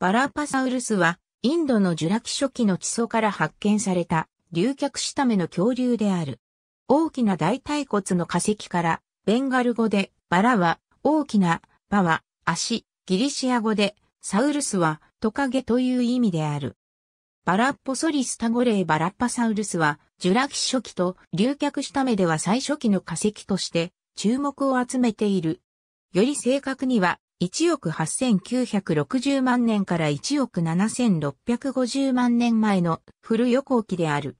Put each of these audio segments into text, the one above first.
バラパサウルスは、インドのジュラ紀初期の地層から発見された、流脚しための恐竜である。大きな大腿骨の化石から、ベンガル語で、バラは、大きな、パは、足、ギリシア語で、サウルスは、トカゲという意味である。バラッポソリスタゴレイバラッパサウルスは、ジュラ紀初期と流脚した目では最初期の化石として、注目を集めている。より正確には、1億8960万年から1億7650万年前の古予行期である。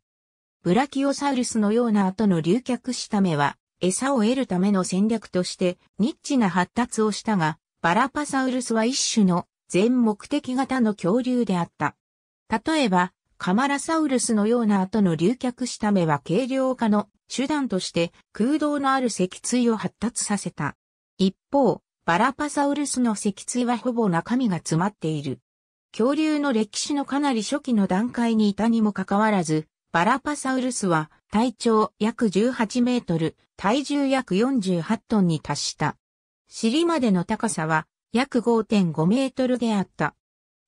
ブラキオサウルスのような後の流脚した目は、餌を得るための戦略として、ニッチな発達をしたが、バラパサウルスは一種の全目的型の恐竜であった。例えば、カマラサウルスのような後の流脚した目は軽量化の手段として空洞のある脊椎を発達させた。一方、バラパサウルスの脊椎はほぼ中身が詰まっている。恐竜の歴史のかなり初期の段階にいたにもかかわらず、バラパサウルスは体長約18メートル、体重約48トンに達した。尻までの高さは約5.5メートルであった。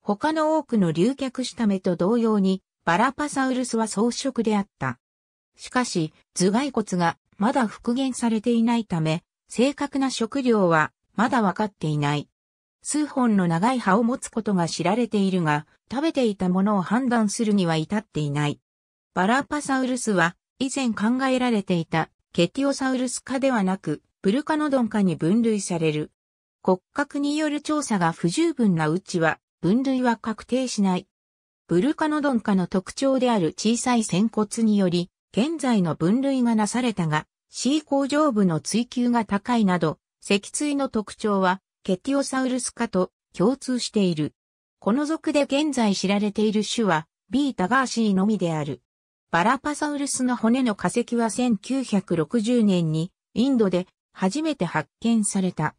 他の多くの流脚した目と同様に、バラパサウルスは草食であった。しかし、頭蓋骨がまだ復元されていないため、正確な食料はまだわかっていない。数本の長い歯を持つことが知られているが、食べていたものを判断するには至っていない。バラパサウルスは、以前考えられていた、ケティオサウルス科ではなく、プルカノドン科に分類される。骨格による調査が不十分なうちは、分類は確定しない。ブルカノドン科の特徴である小さい仙骨により、現在の分類がなされたが、C 工上部の追求が高いなど、脊椎の特徴は、ケティオサウルス科と共通している。この属で現在知られている種は、ビータガーシーのみである。バラパサウルスの骨の化石は1960年にインドで初めて発見された。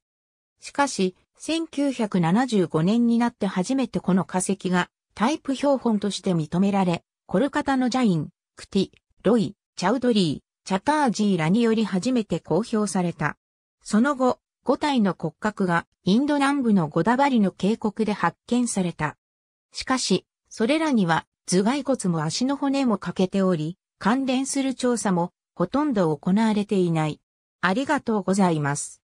しかし、1975年になって初めてこの化石がタイプ標本として認められ、コルカタのジャイン、クティ、ロイ、チャウドリー、チャタージーらにより初めて公表された。その後、五体の骨格がインド南部のゴダバリの渓谷で発見された。しかし、それらには頭蓋骨も足の骨も欠けており、関連する調査もほとんど行われていない。ありがとうございます。